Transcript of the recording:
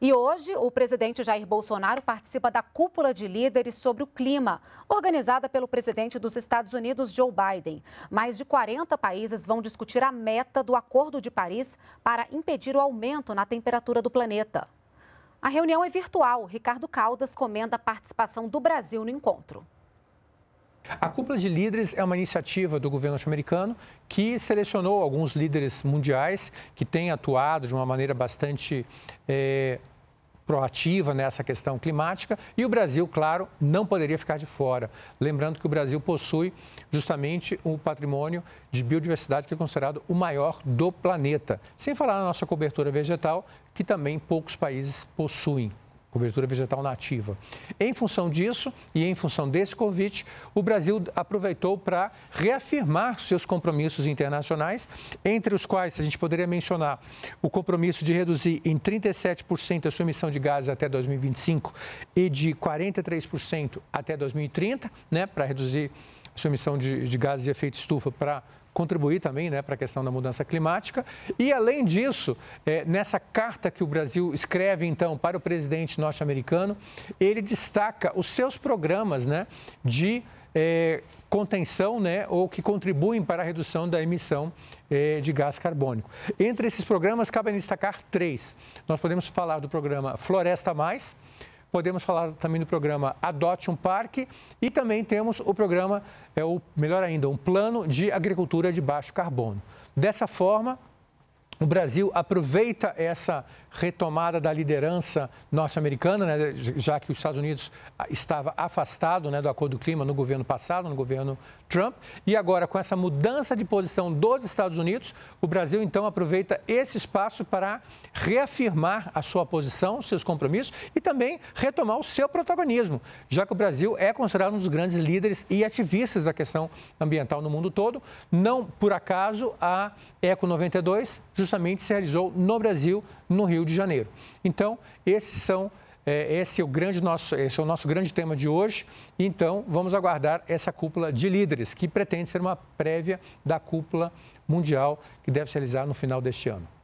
E hoje, o presidente Jair Bolsonaro participa da cúpula de líderes sobre o clima, organizada pelo presidente dos Estados Unidos, Joe Biden. Mais de 40 países vão discutir a meta do Acordo de Paris para impedir o aumento na temperatura do planeta. A reunião é virtual. Ricardo Caldas comenda a participação do Brasil no encontro. A Cúpula de Líderes é uma iniciativa do governo norte-americano que selecionou alguns líderes mundiais que têm atuado de uma maneira bastante é, proativa nessa questão climática e o Brasil, claro, não poderia ficar de fora. Lembrando que o Brasil possui justamente o um patrimônio de biodiversidade que é considerado o maior do planeta. Sem falar na nossa cobertura vegetal, que também poucos países possuem cobertura vegetal nativa. Em função disso e em função desse convite, o Brasil aproveitou para reafirmar seus compromissos internacionais, entre os quais a gente poderia mencionar o compromisso de reduzir em 37% a sua emissão de gases até 2025 e de 43% até 2030, né, para reduzir sua emissão de, de gases de efeito estufa para contribuir também né, para a questão da mudança climática. E, além disso, é, nessa carta que o Brasil escreve, então, para o presidente norte-americano, ele destaca os seus programas né, de é, contenção né, ou que contribuem para a redução da emissão é, de gás carbônico. Entre esses programas, cabe destacar três. Nós podemos falar do programa Floresta Mais, Podemos falar também do programa Adote um Parque e também temos o programa, é o melhor ainda, um plano de agricultura de baixo carbono. Dessa forma, o Brasil aproveita essa retomada da liderança norte-americana, né, já que os Estados Unidos ah, estava afastado né, do acordo do clima no governo passado, no governo Trump, e agora com essa mudança de posição dos Estados Unidos, o Brasil então aproveita esse espaço para reafirmar a sua posição, seus compromissos e também retomar o seu protagonismo, já que o Brasil é considerado um dos grandes líderes e ativistas da questão ambiental no mundo todo. Não por acaso a Eco 92 justamente se realizou no Brasil, no Rio de Janeiro. Então, esses são é, esse é o grande nosso, esse é o nosso grande tema de hoje. Então, vamos aguardar essa cúpula de líderes, que pretende ser uma prévia da cúpula mundial que deve se realizar no final deste ano.